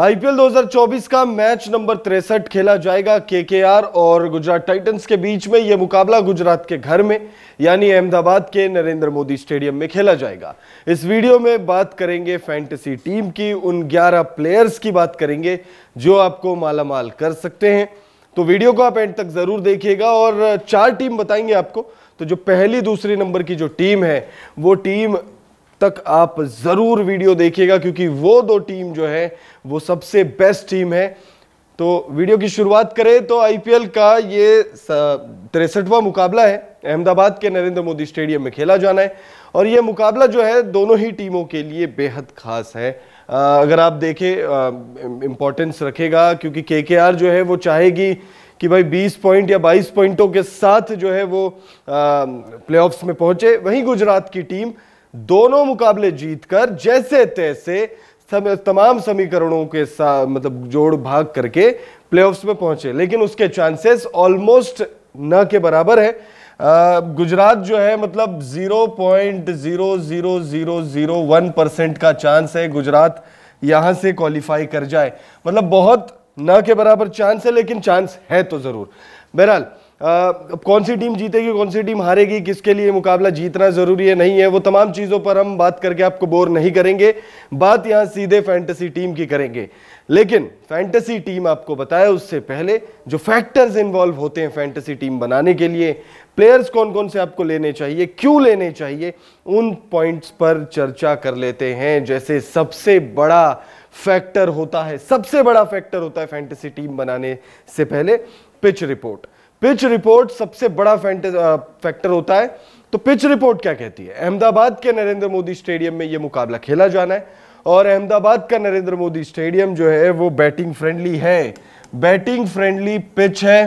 IPL 2024 का match number तिरसठ खेला जाएगा केकेआर और गुजरात टाइटंस के बीच में यह मुकाबला गुजरात के घर में यानी अहमदाबाद के नरेंद्र मोदी स्टेडियम में खेला जाएगा इस वीडियो में बात करेंगे फैंटेसी टीम की उन 11 प्लेयर्स की बात करेंगे जो आपको मालामाल कर सकते हैं तो वीडियो को आप एंड तक जरूर देखिएगा और चार टीम बताएंगे आपको तो जो पहली दूसरी नंबर की जो टीम है वो टीम तक आप ज़रूर वीडियो देखिएगा क्योंकि वो दो टीम जो है वो सबसे बेस्ट टीम है तो वीडियो की शुरुआत करें तो आईपीएल का ये तिरसठवा मुकाबला है अहमदाबाद के नरेंद्र मोदी स्टेडियम में खेला जाना है और ये मुकाबला जो है दोनों ही टीमों के लिए बेहद खास है अगर आप देखें इम्पोर्टेंस रखेगा क्योंकि के जो है वो चाहेगी कि भाई 20 पॉइंट या 22 पॉइंटों के साथ जो है वो प्लेऑफ्स में पहुंचे वहीं गुजरात की टीम दोनों मुकाबले जीतकर जैसे तैसे तमाम समीकरणों के साथ मतलब जोड़ भाग करके प्लेऑफ्स में पहुंचे लेकिन उसके चांसेस ऑलमोस्ट न के बराबर है गुजरात जो है मतलब 0.00001 परसेंट का चांस है गुजरात यहां से क्वालिफाई कर जाए मतलब बहुत न के बराबर चांस है लेकिन चांस है तो जरूर बहरहाल आ, कौन सी टीम जीतेगी कौन सी टीम हारेगी किसके लिए मुकाबला जीतना ज़रूरी है नहीं है वो तमाम चीज़ों पर हम बात करके आपको बोर नहीं करेंगे बात यहाँ सीधे फैंटेसी टीम की करेंगे लेकिन फैंटेसी टीम आपको बताया उससे पहले जो फैक्टर्स इन्वॉल्व होते हैं फैंटेसी टीम बनाने के लिए प्लेयर्स कौन कौन से आपको लेने चाहिए क्यों लेने चाहिए उन पॉइंट्स पर चर्चा कर लेते हैं जैसे सबसे बड़ा फैक्टर होता है सबसे बड़ा फैक्टर होता है फैंटेसी टीम बनाने से पहले पिच रिपोर्ट पिच रिपोर्ट सबसे बड़ा फैक्टर होता है तो पिच रिपोर्ट क्या कहती है अहमदाबाद के नरेंद्र मोदी स्टेडियम में यह मुकाबला खेला जाना है और अहमदाबाद का नरेंद्र मोदी स्टेडियम जो है वो बैटिंग फ्रेंडली है बैटिंग फ्रेंडली पिच है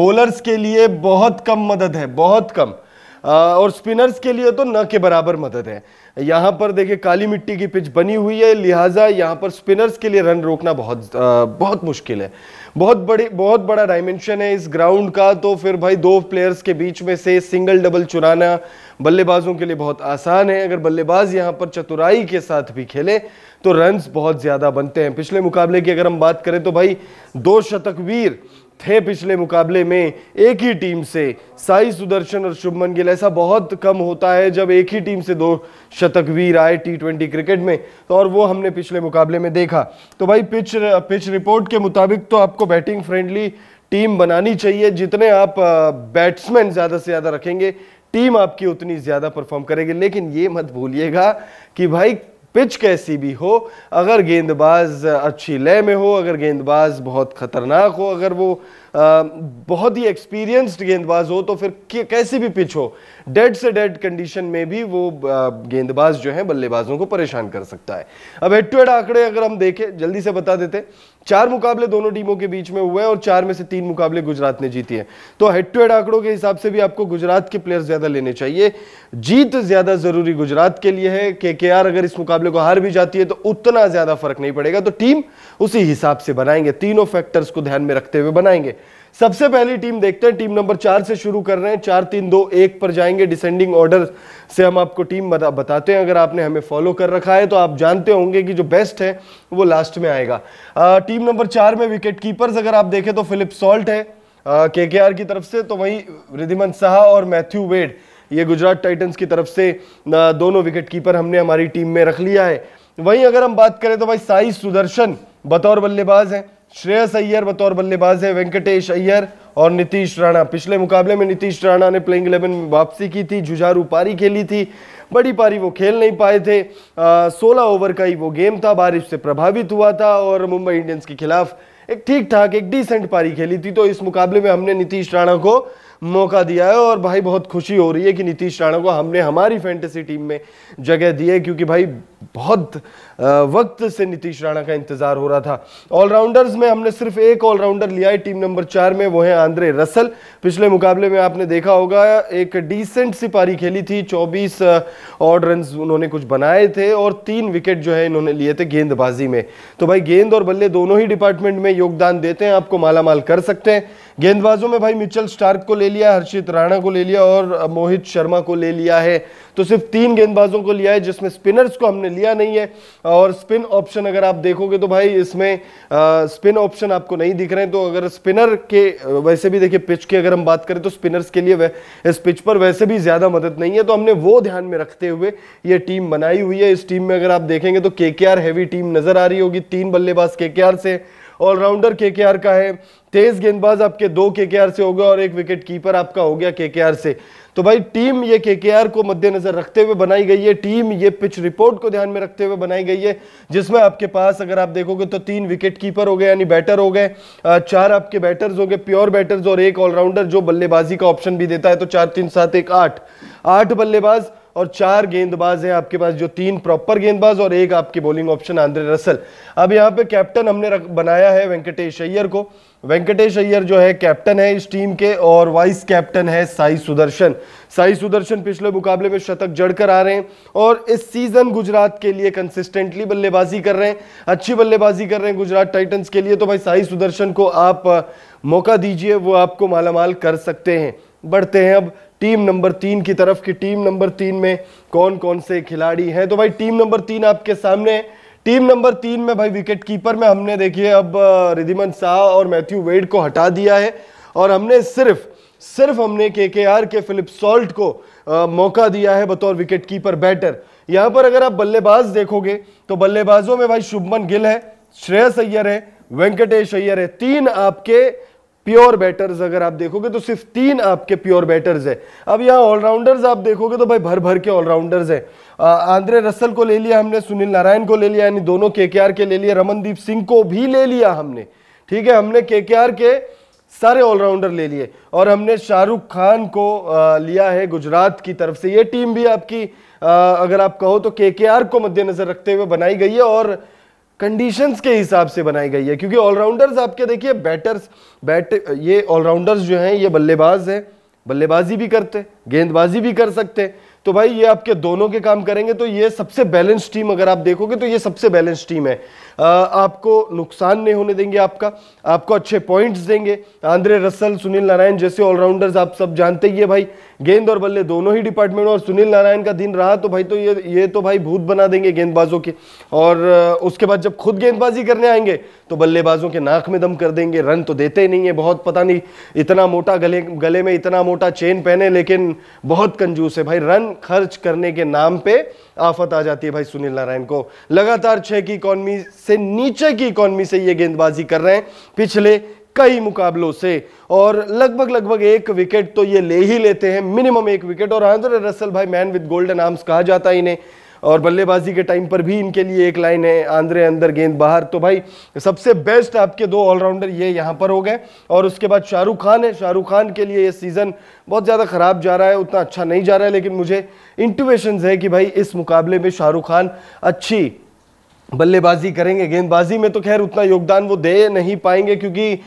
बॉलर्स के लिए बहुत कम मदद है बहुत कम और स्पिनर्स के लिए तो न के बराबर मदद है यहाँ पर देखिए काली मिट्टी की पिच बनी हुई है लिहाजा यहाँ पर स्पिनर्स के लिए रन रोकना बहुत बहुत मुश्किल है बहुत बड़ी बहुत बड़ा डायमेंशन है इस ग्राउंड का तो फिर भाई दो प्लेयर्स के बीच में से सिंगल डबल चुराना बल्लेबाजों के लिए बहुत आसान है अगर बल्लेबाज यहाँ पर चतुराई के साथ भी खेले तो रन्स बहुत ज़्यादा बनते हैं पिछले मुकाबले की अगर हम बात करें तो भाई दो शतकवीर थे पिछले मुकाबले में एक ही टीम से साई सुदर्शन और शुभमन गिल ऐसा बहुत कम होता है जब एक ही टीम से दो शतक वीर आए टी ट्वेंटी क्रिकेट में तो और वो हमने पिछले मुकाबले में देखा तो भाई पिच पिच रिपोर्ट के मुताबिक तो आपको बैटिंग फ्रेंडली टीम बनानी चाहिए जितने आप बैट्समैन ज़्यादा से ज़्यादा रखेंगे टीम आपकी उतनी ज़्यादा परफॉर्म करेगी लेकिन ये मत भूलिएगा कि भाई पिच कैसी भी हो अगर गेंदबाज अच्छी लय में हो अगर गेंदबाज बहुत ख़तरनाक हो अगर वो बहुत ही एक्सपीरियंस्ड गेंदबाज हो तो फिर कैसी भी पिच हो डेड से डेड कंडीशन में भी वो गेंदबाज जो है बल्लेबाजों को परेशान कर सकता है अब हेड टू हेड आंकड़े अगर हम देखें जल्दी से बता देते चार मुकाबले दोनों टीमों के बीच में हुए और चार में से तीन मुकाबले गुजरात ने जीती है तो हेड टू हेड आंकड़ों के हिसाब से भी आपको गुजरात के प्लेयर ज्यादा लेने चाहिए जीत ज्यादा जरूरी गुजरात के लिए है के के आर अगर इस मुकाबले को हार भी जाती है तो उतना ज्यादा फर्क नहीं पड़ेगा तो टीम उसी हिसाब से बनाएंगे तीनों फैक्टर्स को ध्यान में रखते हुए बनाएंगे सबसे पहली टीम देखते हैं टीम नंबर चार से शुरू कर रहे हैं चार तीन दो एक पर जाएंगे डिसेंडिंग ऑर्डर से हम आपको टीम बता, बताते हैं अगर आपने हमें फॉलो कर रखा है तो आप जानते होंगे कि जो बेस्ट है वो लास्ट में आएगा आ, टीम नंबर चार में विकेट कीपर्स अगर आप देखें तो फिलिप सॉल्ट है के के आर की तरफ से तो वही रिधिमन शाह और मैथ्यू वेड ये गुजरात टाइटन्स की तरफ से दोनों विकेट कीपर हमने हमारी टीम में रख लिया है वहीं अगर हम बात करें तो भाई साई सुदर्शन बतौर बल्लेबाज हैं श्रेयस अय्यर बतौर बल्लेबाज है वेंकटेश अय्यर और नीतीश राणा पिछले मुकाबले में नीतीश राणा ने प्लेइंग इलेवन में वापसी की थी जुझारू पारी खेली थी बड़ी पारी वो खेल नहीं पाए थे सोलह ओवर का ही वो गेम था बारिश से प्रभावित हुआ था और मुंबई इंडियंस के खिलाफ एक ठीक ठाक एक डिसेंट पारी खेली थी तो इस मुकाबले में हमने नीतीश राणा को मौका दिया है और भाई बहुत खुशी हो रही है कि नीतीश राणा को हमने हमारी फैंटेसी टीम में जगह दी है क्योंकि भाई बहुत वक्त से नीतीश राणा का इंतजार हो रहा था ऑलराउंडर्स में हमने सिर्फ एक ऑलराउंडर लिया है टीम नंबर चार में वो है आंद्रे रसल पिछले मुकाबले में आपने देखा होगा एक डिसेंट सी पारी खेली थी 24 ऑड रन उन्होंने कुछ बनाए थे और तीन विकेट जो है इन्होंने लिए थे गेंदबाजी में तो भाई गेंद और बल्ले दोनों ही डिपार्टमेंट में योगदान देते हैं आपको मालामाल कर सकते हैं गेंदबाजों में भाई मिचल स्टार्क को ले लिया हर्षित राणा को ले लिया और मोहित शर्मा को ले लिया है तो सिर्फ तीन गेंदबाजों को लिया है जिसमें स्पिनर्स को हमने लिया नहीं है और स्पिन ऑप्शन अगर आप देखोगे तो भाई इसमें आ, स्पिन ऑप्शन आपको नहीं दिख रहे हैं तो अगर स्पिनर के वैसे भी देखिए पिच की अगर हम बात करें तो स्पिनर्स के लिए इस पिच पर वैसे भी ज़्यादा मदद नहीं है तो हमने वो ध्यान में रखते हुए ये टीम बनाई हुई है इस टीम में अगर आप देखेंगे तो के हैवी टीम नज़र आ रही होगी तीन बल्लेबाज के से ऑलराउंडर के के का है तेज गेंदबाज आपके दो के के से हो गया और एक विकेट कीपर आपका हो गया के के से तो भाई टीम ये के के को मद्देनजर रखते हुए बनाई गई है टीम ये पिच रिपोर्ट को ध्यान में रखते हुए बनाई गई है जिसमें आपके पास अगर आप देखोगे तो तीन विकेट कीपर हो गए यानी बैटर हो गए चार आपके बैटर्स हो गए प्योर बैटर्स और एक ऑलराउंडर जो बल्लेबाजी का ऑप्शन भी देता है तो चार तीन सात एक आठ आठ बल्लेबाज और चार गेंदबाज हैं आपके पास जो तीन प्रॉपर गेंदबाज और एक आपके बॉलिंग ऑप्शन आंद्रे रसल अब यहाँ पे कैप्टन हमने रख, बनाया है वेंकटेश अय्यर को वेंकटेश अय्यर जो है कैप्टन है इस टीम के और वाइस कैप्टन है साई सुदर्शन साई सुदर्शन पिछले मुकाबले में शतक जड़कर आ रहे हैं और इस सीजन गुजरात के लिए कंसिस्टेंटली बल्लेबाजी कर रहे हैं अच्छी बल्लेबाजी कर रहे हैं गुजरात टाइटन्स के लिए तो भाई साई सुदर्शन को आप मौका दीजिए वो आपको मालामाल कर सकते हैं बढ़ते हैं अब टीम नंबर तीन की तरफ की टीम नंबर तीन में कौन कौन से खिलाड़ी हैं तो भाई टीम नंबर तीन आपके सामने टीम नंबर तीन में भाई विकेट कीपर में हमने देखिए अब रिधिमन शाह और मैथ्यू वेड को हटा दिया है और हमने सिर्फ सिर्फ हमने के के आर के फिलिप सॉल्ट को आ, मौका दिया है बतौर विकेट कीपर बैटर यहां पर अगर आप बल्लेबाज देखोगे तो बल्लेबाजों में भाई शुभमन गिल है श्रेयस अय्यर है वेंकटेश अय्यर है तीन आपके प्योर बैटर्स अगर आप देखोगे तो सिर्फ तीन आपके प्योर बैटर्स है अब यहाँ ऑलराउंडर्स आप देखोगे तो भाई भर भर के ऑलराउंडर्स हैं आंद्रे रसल को ले लिया हमने सुनील नारायण को ले लिया यानी दोनों के के ले लिया रमनदीप सिंह को भी ले लिया हमने ठीक है हमने के के सारे ऑलराउंडर ले लिए और हमने शाहरुख खान को लिया है गुजरात की तरफ से ये टीम भी आपकी अगर आप कहो तो के को मद्देनजर रखते हुए बनाई गई है और कंडीशंस के हिसाब से बनाई गई है क्योंकि ऑलराउंडर्स आपके देखिए बैटर्स बैट ये ऑलराउंडर्स जो हैं ये बल्लेबाज हैं बल्लेबाजी भी करते गेंदबाजी भी कर सकते तो भाई ये आपके दोनों के काम करेंगे तो ये सबसे बैलेंस टीम अगर आप देखोगे तो ये सबसे बैलेंस टीम है आ, आपको नुकसान नहीं होने देंगे आपका आपको अच्छे पॉइंट्स देंगे आंद्रे रसल सुनील नारायण जैसे ऑलराउंडर्स आप सब जानते ही है भाई गेंद और बल्ले दोनों ही डिपार्टमेंट और सुनील नारायण का दिन रहा तो भाई तो ये ये तो भाई भूत बना देंगे गेंदबाजों के और उसके बाद जब खुद गेंदबाजी करने आएंगे तो बल्लेबाजों के नाक में दम कर देंगे रन तो देते ही नहीं है बहुत पता नहीं इतना मोटा गले गले में इतना मोटा चेन पहने लेकिन बहुत कंजूस है भाई रन खर्च करने के नाम पर आफत आ जाती है भाई सुनील नारायण को लगातार छः की इकॉनमी से नीचे की इकॉनमी से ये गेंदबाजी कर रहे हैं पिछले कई मुकाबलों से और लगभग लगभग एक विकेट तो ये ले ही लेते हैं मिनिमम एक विकेट और आंद्रे रसल भाई मैन विद गोल्डन आर्म्स कहा जाता है इन्हें और बल्लेबाजी के टाइम पर भी इनके लिए एक लाइन है आंद्रे अंदर गेंद बाहर तो भाई सबसे बेस्ट आपके दो ऑलराउंडर ये यहाँ पर हो गए और उसके बाद शाहरुख खान है शाहरुख खान के लिए ये सीज़न बहुत ज़्यादा ख़राब जा रहा है उतना अच्छा नहीं जा रहा है लेकिन मुझे इंटुवेशन है कि भाई इस मुकाबले में शाहरुख खान अच्छी बल्लेबाजी करेंगे गेंदबाजी में तो खैर उतना योगदान वो दे नहीं पाएंगे क्योंकि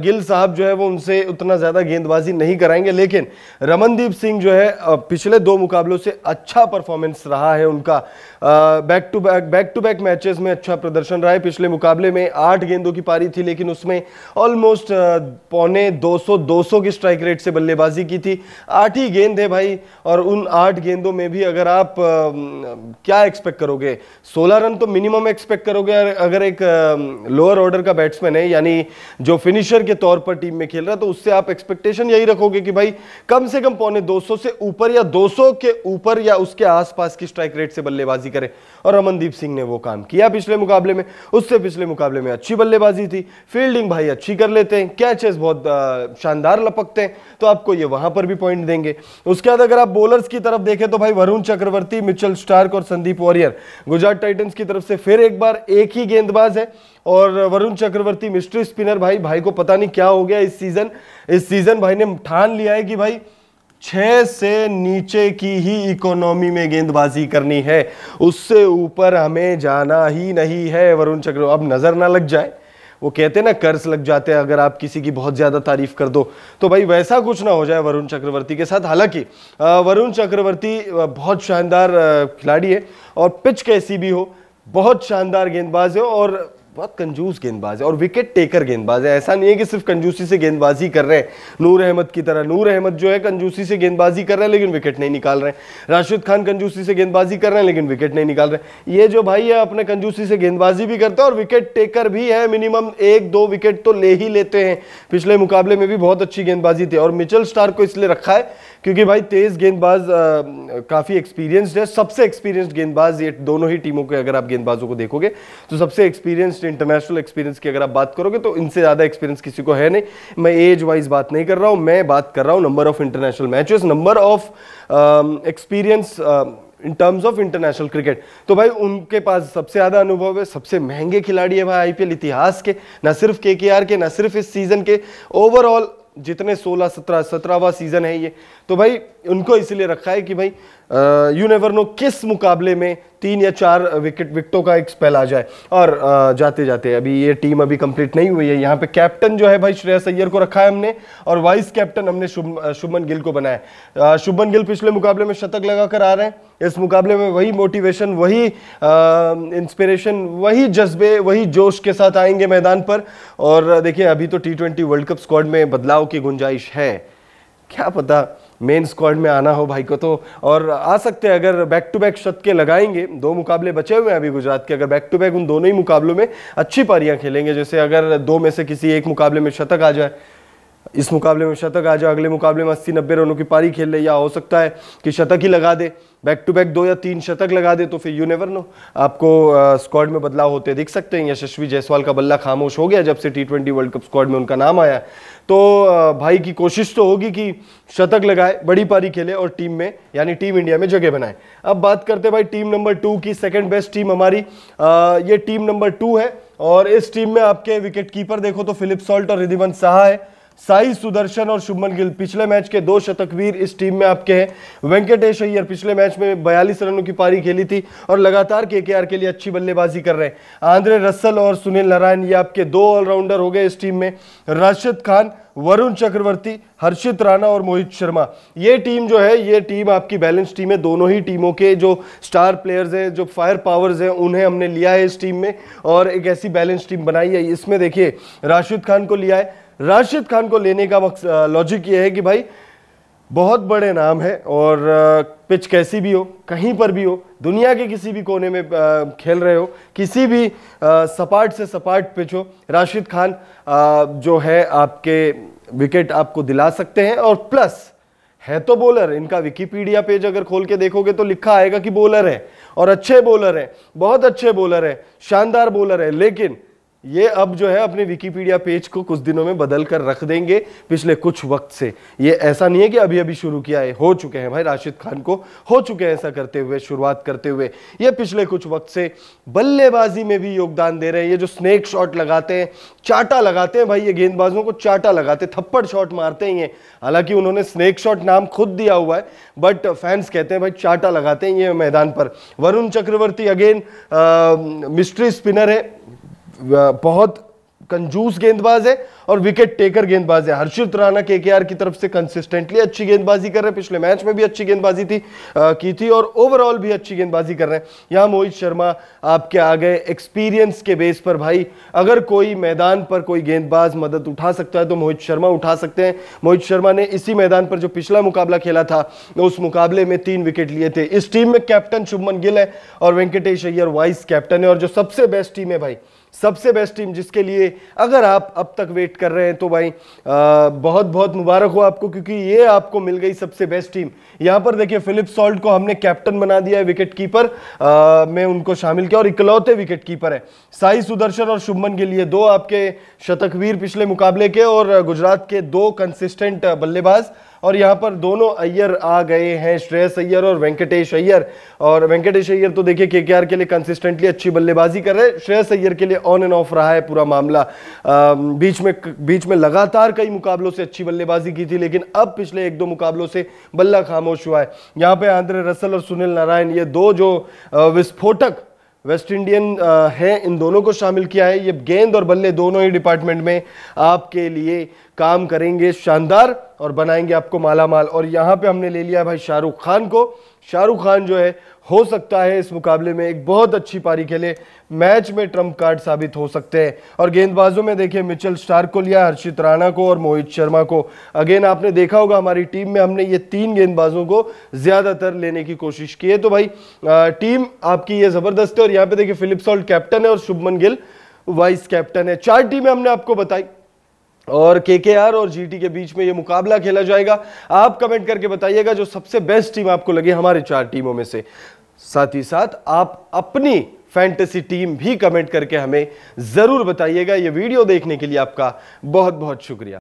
गिल साहब जो है वो उनसे उतना ज़्यादा गेंदबाजी नहीं कराएंगे लेकिन रमनदीप सिंह जो है पिछले दो मुकाबलों से अच्छा परफॉर्मेंस रहा है उनका back to back back to back matches में अच्छा प्रदर्शन रहा है पिछले मुकाबले में आठ गेंदों की पारी थी लेकिन उसमें ऑलमोस्ट पौने 200 200 की स्ट्राइक रेट से बल्लेबाजी की थी आठ ही गेंद है भाई और उन आठ गेंदों में भी अगर आप क्या एक्सपेक्ट करोगे 16 रन तो मिनिमम एक्सपेक्ट करोगे अगर एक लोअर ऑर्डर का बैट्समैन है यानी जो फिनिशर के तौर पर टीम में खेल रहा है तो उससे आप एक्सपेक्टेशन यही रखोगे कि भाई कम से कम पौने दो से ऊपर या दो के ऊपर या उसके आसपास की स्ट्राइक रेट से बल्लेबाजी करें और अमनदीप सिंह ने वो काम किया पिछले मुकाबले में उससे पिछले मुकाबले में अच्छी बल्लेबाजी थी फील्डिंग भाई अच्छी कर लेते हैं कैचेस बहुत शानदार लपकते हैं तो आपको ये वहां पर भी पॉइंट देंगे उसके बाद अगर आप बॉलर्स की तरफ देखें तो भाई वरुण चक्रवर्ती मिचल स्टार्क और संदीप वॉरियर गुजरात टाइटन्स की तरफ से फिर एक बार एक ही गेंदबाज है और वरुण चक्रवर्ती मिस्ट्री स्पिनर भाई भाई को पता नहीं क्या हो गया इस सीजन इस सीजन भाई ने ठान लिया है कि भाई छः से नीचे की ही इकोनॉमी में गेंदबाजी करनी है उससे ऊपर हमें जाना ही नहीं है वरुण चक्र अब नज़र ना लग जाए वो कहते ना कर्ज लग जाते हैं अगर आप किसी की बहुत ज़्यादा तारीफ कर दो तो भाई वैसा कुछ ना हो जाए वरुण चक्रवर्ती के साथ हालांकि वरुण चक्रवर्ती बहुत शानदार खिलाड़ी है और पिच कैसी भी हो बहुत शानदार गेंदबाज है और बहुत कंजूस गेंदबाज है और विकेट टेकर गेंदबाज है ऐसा नहीं है कि सिर्फ कंजूसी से गेंदबाजी कर रहे हैं नूर अहमद की तरह नूर अहमद जो है कंजूसी से गेंदबाजी कर रहे हैं लेकिन विकेट नहीं निकाल रहे हैं राशिद खान कंजूसी से गेंदबाजी कर रहे हैं लेकिन विकेट नहीं निकाल रहे ये जो भाई है अपने कंजूसी से गेंदबाजी भी करते हैं और विकेट टेकर भी है मिनिमम एक दो विकेट तो ले ही लेते हैं पिछले मुकाबले में भी बहुत अच्छी गेंदबाजी थी और मिचल स्टार को इसलिए रखा है क्योंकि भाई तेज गेंदबाज काफ़ी एक्सपीरियंस्ड है सबसे एक्सपीरियंस्ड गेंदबाज ये दोनों ही टीमों के अगर आप गेंदबाजों को देखोगे तो सबसे एक्सपीरियंस्ड से इंटरनेशनल एक्सपीरियंस की अगर आप बात करोगे तो इनसे ज़्यादा एक्सपीरियंस किसी को है नहीं मैं एज वाइज बात नहीं कर रहा हूं मैं बात कर रहा हूं number of international matches number of experience in terms of international cricket तो भाई उनके पास सबसे ज़्यादा अनुभव है सबसे महंगे खिलाड़ी है भाई आईपीएल इतिहास के ना सिर्फ के के ना सिर्फ इस सीज़न के ओवरऑल जितने 16 17 सत्रहवा सीज़न है ये तो भाई उनको इसलिए रखा है कि भाई यू नेवर नो किस मुकाबले में तीन या चार विकेट विकटों का एक स्पेल आ जाए और आ, जाते जाते अभी ये टीम अभी कंप्लीट नहीं हुई है यहाँ पे कैप्टन जो है भाई श्रेयस अय्यर को रखा है हमने और वाइस कैप्टन हमने शुभमन गिल को बनाया शुभमन गिल पिछले मुकाबले में शतक लगाकर आ रहे हैं इस मुकाबले में वही मोटिवेशन वही इंस्पिरेशन वही जज्बे वही जोश के साथ आएंगे मैदान पर और देखिए अभी तो T twenty World Cup squad में बदलाव की गुंजाइश है क्या पता मेन स्क्वाड में आना हो भाई को तो और आ सकते हैं अगर बैक टू बैक शतके लगाएंगे दो मुकाबले बचे हुए हैं अभी गुजरात के अगर बैक टू बैक उन दोनों ही मुकाबलों में अच्छी पारियां खेलेंगे जैसे अगर दो में से किसी एक मुकाबले में शतक आ जाए इस मुकाबले में शतक आ जाए अगले मुकाबले में अस्सी नब्बे रनों की पारी खेल ले या हो सकता है कि शतक ही लगा दे बैक टू बैक दो या तीन शतक लगा दे तो फिर यू नेवर नो आपको स्क्वाड में बदलाव होते दिख सकते हैं यशस्वी जायसवाल का बल्ला खामोश हो गया जब से T twenty World Cup squad में उनका नाम आया तो भाई की कोशिश तो होगी कि शतक लगाए बड़ी पारी खेले और टीम में यानी टीम इंडिया में जगह बनाए अब बात करते भाई टीम नंबर टू की सेकेंड बेस्ट टीम हमारी ये टीम नंबर टू है और इस टीम में आपके विकेट कीपर देखो तो फिलिप सॉल्ट और रिधिवंत साहा है साई सुदर्शन और शुभमन गिल पिछले मैच के दो शतकवीर इस टीम में आपके हैं वेंकटेश अय्यर पिछले मैच में बयालीस रनों की पारी खेली थी और लगातार के के लिए अच्छी बल्लेबाजी कर रहे हैं आंद्रे रसल और सुनील नारायण ये आपके दो ऑलराउंडर हो गए इस टीम में राशिद खान वरुण चक्रवर्ती हर्षित राणा और मोहित शर्मा ये टीम जो है ये टीम आपकी बैलेंस टीम है दोनों ही टीमों के जो स्टार प्लेयर्स हैं जो फायर पावर्स हैं उन्हें हमने लिया है इस टीम में और एक ऐसी बैलेंस टीम बनाई है इसमें देखिए राशिद खान को लिया है राशिद खान को लेने का लॉजिक ये है कि भाई बहुत बड़े नाम है और पिच कैसी भी हो कहीं पर भी हो दुनिया के किसी भी कोने में खेल रहे हो किसी भी सपाट से सपाट पिच हो राशिद खान जो है आपके विकेट आपको दिला सकते हैं और प्लस है तो बॉलर इनका विकीपीडिया पेज अगर खोल के देखोगे तो लिखा आएगा कि बॉलर है और अच्छे बॉलर है बहुत अच्छे बॉलर है शानदार बॉलर है लेकिन ये अब जो है अपने विकीपीडिया पेज को कुछ दिनों में बदल कर रख देंगे पिछले कुछ वक्त से ये ऐसा नहीं है कि अभी अभी शुरू किया है हो चुके हैं भाई राशिद खान को हो चुके हैं ऐसा करते हुए शुरुआत करते हुए ये पिछले कुछ वक्त से बल्लेबाजी में भी योगदान दे रहे हैं ये जो स्नेक शॉट लगाते हैं चाटा लगाते हैं भाई ये गेंदबाजों को चाटा लगाते थप्पड़ शॉट मारते ही हैं हालांकि उन्होंने स्नेक शॉट नाम खुद दिया हुआ है बट फैंस कहते हैं भाई चाटा लगाते हैं ये मैदान पर Varun Chakravarthy again mystery spinner है बहुत कंजूस गेंदबाज है और विकेट टेकर गेंदबाज है हर्षित राणा के की तरफ से कंसिस्टेंटली अच्छी गेंदबाजी कर रहे हैं पिछले मैच में भी अच्छी गेंदबाजी थी आ, की थी और ओवरऑल भी अच्छी गेंदबाजी कर रहे हैं यहाँ मोहित शर्मा आपके आ गए एक्सपीरियंस के बेस पर भाई अगर कोई मैदान पर कोई गेंदबाज मदद उठा सकता है तो मोहित शर्मा उठा सकते हैं मोहित शर्मा ने इसी मैदान पर जो पिछला मुकाबला खेला था उस मुकाबले में तीन विकेट लिए थे इस टीम में कैप्टन शुभमन गिल है और वेंकटेश अय्यर वाइस कैप्टन है और जो सबसे बेस्ट टीम है भाई सबसे बेस्ट टीम जिसके लिए अगर आप अब तक वेट कर रहे हैं तो भाई आ, बहुत बहुत मुबारक हो आपको क्योंकि ये आपको मिल गई सबसे बेस्ट टीम यहाँ पर देखिए फिलिप सॉल्ट को हमने कैप्टन बना दिया है विकेट कीपर में उनको शामिल किया और इकलौते विकेट कीपर है साई सुदर्शन और शुभमन के लिए दो आपके शतकवीर पिछले मुकाबले के और गुजरात के दो कंसिस्टेंट बल्लेबाज और यहाँ पर दोनों अय्यर आ गए हैं श्रेयस अय्यर और वेंकटेश अय्यर और वेंकटेश अय्यर तो देखिए के के लिए कंसिस्टेंटली अच्छी बल्लेबाजी कर रहे हैं श्रेयस अय्यर के लिए ऑन एंड ऑफ रहा है पूरा मामला आ, बीच में बीच में लगातार कई मुकाबलों से अच्छी बल्लेबाजी की थी लेकिन अब पिछले एक दो मुकाबलों से बल्ला खामोश हुआ है यहाँ पे आंद्रे रसल और सुनील नारायण ये दो जो विस्फोटक वेस्ट इंडियन हैं इन दोनों को शामिल किया है ये गेंद और बल्ले दोनों ही डिपार्टमेंट में आपके लिए काम करेंगे शानदार और बनाएंगे आपको माला माल और यहाँ पे हमने ले लिया भाई शाहरुख खान को शाहरुख खान जो है हो सकता है इस मुकाबले में एक बहुत अच्छी पारी खेले मैच में ट्रम्प कार्ड साबित हो सकते हैं और गेंदबाजों में देखिए मिचल स्टार्क को लिया हर्षित राणा को और मोहित शर्मा को अगेन आपने देखा होगा हमारी टीम में हमने ये तीन गेंदबाजों को ज़्यादातर लेने की कोशिश की है तो भाई टीम आपकी ये ज़बरदस्त है और यहाँ पे देखिए ऑल्ट कैप्टन है और शुभमन गिल वाइस कैप्टन है चार टीमें हमने आपको बताई और के के आर और जीटी के बीच में ये मुकाबला खेला जाएगा आप कमेंट करके बताइएगा जो सबसे बेस्ट टीम आपको लगी हमारे चार टीमों में से साथ ही साथ आप अपनी फैंटेसी टीम भी कमेंट करके हमें ज़रूर बताइएगा ये वीडियो देखने के लिए आपका बहुत बहुत शुक्रिया